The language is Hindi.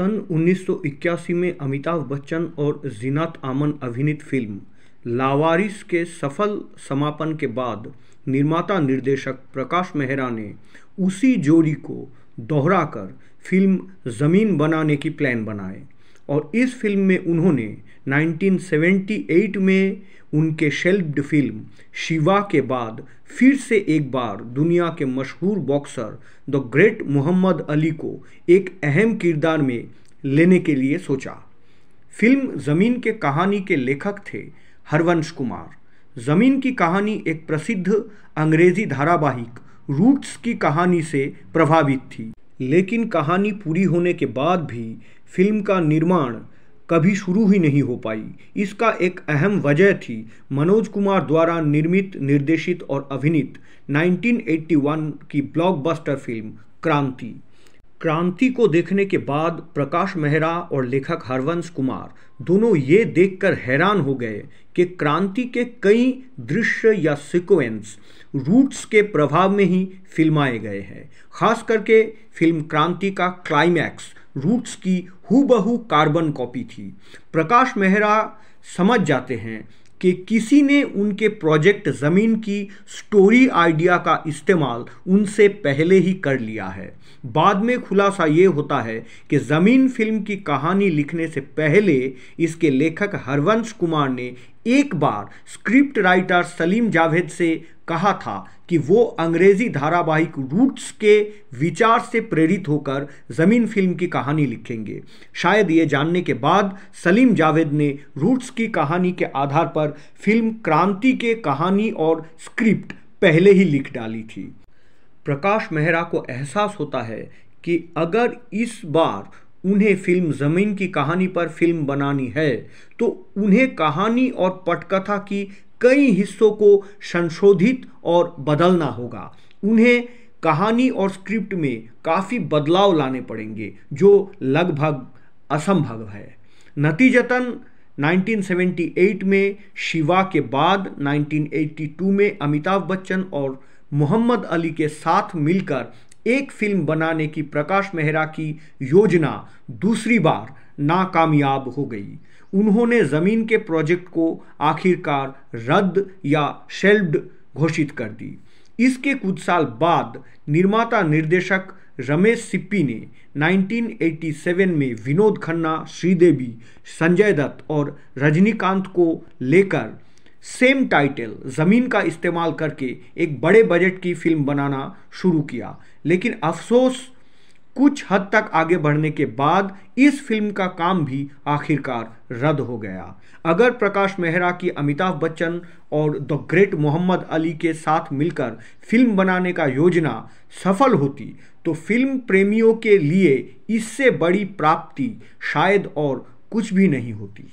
सन 1981 में अमिताभ बच्चन और जीनात आमन अभिनीत फिल्म लावारिस के सफल समापन के बाद निर्माता निर्देशक प्रकाश मेहरा ने उसी जोड़ी को दोहराकर फिल्म ज़मीन बनाने की प्लान बनाए और इस फिल्म में उन्होंने 1978 में उनके शेल्ब्ड फिल्म शिवा के बाद फिर से एक बार दुनिया के मशहूर boxer the great Muhammad Ali को एक अहम किरदार में लेने के लिए सोचा फिल्म ज़मीन के कहानी के लेखक थे हरवंश कुमार ज़मीन की कहानी एक प्रसिद्ध अंग्रेजी धारावाहिक रूट्स की कहानी से प्रभावित थी लेकिन कहानी पूरी होने के बाद भी फिल्म का निर्माण कभी शुरू ही नहीं हो पाई इसका एक अहम वजह थी मनोज कुमार द्वारा निर्मित निर्देशित और अभिनीत 1981 की ब्लॉकबस्टर फिल्म क्रांति क्रांति को देखने के बाद प्रकाश मेहरा और लेखक हरवंश कुमार दोनों ये देखकर हैरान हो गए कि क्रांति के कई दृश्य या सिक्वेंस रूट्स के प्रभाव में ही फिल्माए गए हैं खास करके फिल्म क्रांति का क्लाइमैक्स रूट्स की हूबहू कार्बन कॉपी थी प्रकाश मेहरा समझ जाते हैं कि किसी ने उनके प्रोजेक्ट ज़मीन की स्टोरी आइडिया का इस्तेमाल उनसे पहले ही कर लिया है बाद में खुलासा ये होता है कि ज़मीन फिल्म की कहानी लिखने से पहले इसके लेखक हरवंश कुमार ने एक बार स्क्रिप्ट राइटर सलीम जावेद से कहा था कि वो अंग्रेजी धारावाहिक रूट्स के विचार से प्रेरित होकर ज़मीन फिल्म की कहानी लिखेंगे शायद ये जानने के बाद सलीम जावेद ने रूट्स की कहानी के आधार पर फिल्म क्रांति के कहानी और स्क्रिप्ट पहले ही लिख डाली थी प्रकाश मेहरा को एहसास होता है कि अगर इस बार उन्हें फिल्म ज़मीन की कहानी पर फिल्म बनानी है तो उन्हें कहानी और पटकथा की कई हिस्सों को संशोधित और बदलना होगा उन्हें कहानी और स्क्रिप्ट में काफ़ी बदलाव लाने पड़ेंगे जो लगभग असंभव है नतीजतन 1978 में शिवा के बाद 1982 में अमिताभ बच्चन और मोहम्मद अली के साथ मिलकर एक फिल्म बनाने की प्रकाश मेहरा की योजना दूसरी बार नाकामयाब हो गई उन्होंने ज़मीन के प्रोजेक्ट को आखिरकार रद्द या शेल्ड घोषित कर दी इसके कुछ साल बाद निर्माता निर्देशक रमेश सिप्पी ने 1987 में विनोद खन्ना श्रीदेवी संजय दत्त और रजनीकांत को लेकर सेम टाइटल ज़मीन का इस्तेमाल करके एक बड़े बजट की फिल्म बनाना शुरू किया लेकिन अफसोस कुछ हद तक आगे बढ़ने के बाद इस फिल्म का काम भी आखिरकार रद्द हो गया अगर प्रकाश मेहरा की अमिताभ बच्चन और द ग्रेट मोहम्मद अली के साथ मिलकर फिल्म बनाने का योजना सफल होती तो फिल्म प्रेमियों के लिए इससे बड़ी प्राप्ति शायद और कुछ भी नहीं होती